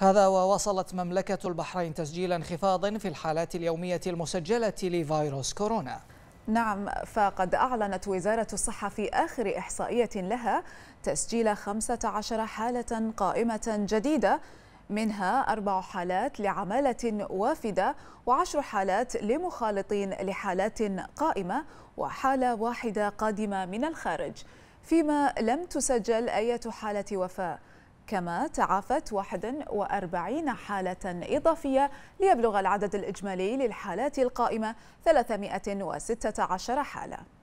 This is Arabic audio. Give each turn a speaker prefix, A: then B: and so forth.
A: هذا ووصلت مملكة البحرين تسجيل انخفاض في الحالات اليومية المسجلة لفيروس كورونا
B: نعم فقد أعلنت وزارة الصحة في آخر إحصائية لها تسجيل 15 حالة قائمة جديدة منها أربع حالات لعمالة وافدة وعشر حالات لمخالطين لحالات قائمة وحالة واحدة قادمة من الخارج فيما لم تسجل أي حالة وفاة كما تعافت 41 حالة إضافية ليبلغ العدد الإجمالي للحالات القائمة 316 حالة